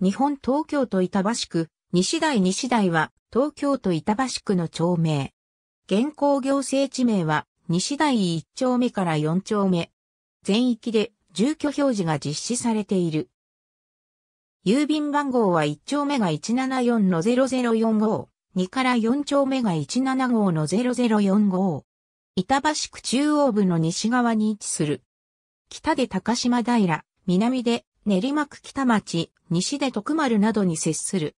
日本東京都板橋区、西台西台は東京都板橋区の町名。現行行政地名は西台1丁目から4丁目。全域で住居表示が実施されている。郵便番号は1丁目が174の0045、2から4丁目が175の0045。板橋区中央部の西側に位置する。北で高島平、南で練馬区北町、西で徳丸などに接する。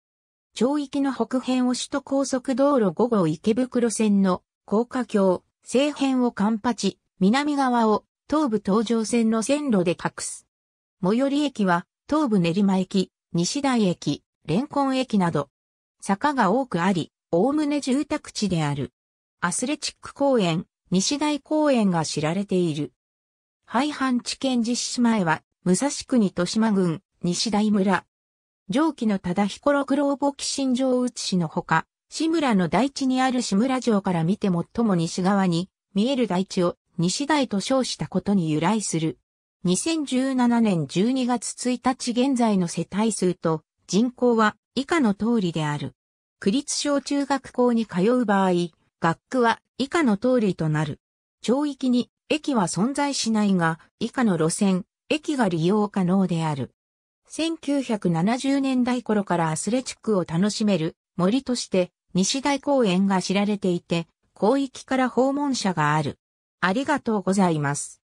町域の北辺を首都高速道路5号池袋線の高架橋、西辺を環八、南側を東武東上線の線路で隠す。最寄り駅は東武練馬駅、西台駅、レンコン駅など、坂が多くあり、おおむね住宅地である。アスレチック公園、西台公園が知られている。廃藩置県実施前は、武蔵国豊島郡、西大村。上記の忠彦六郎簿寄進城内市のほか、志村の大地にある志村城から見て最も西側に見える大地を西大と称したことに由来する。2017年12月1日現在の世帯数と人口は以下の通りである。区立小中学校に通う場合、学区は以下の通りとなる。町域に駅は存在しないが、以下の路線、駅が利用可能である。1970年代頃からアスレチックを楽しめる森として西大公園が知られていて、広域から訪問者がある。ありがとうございます。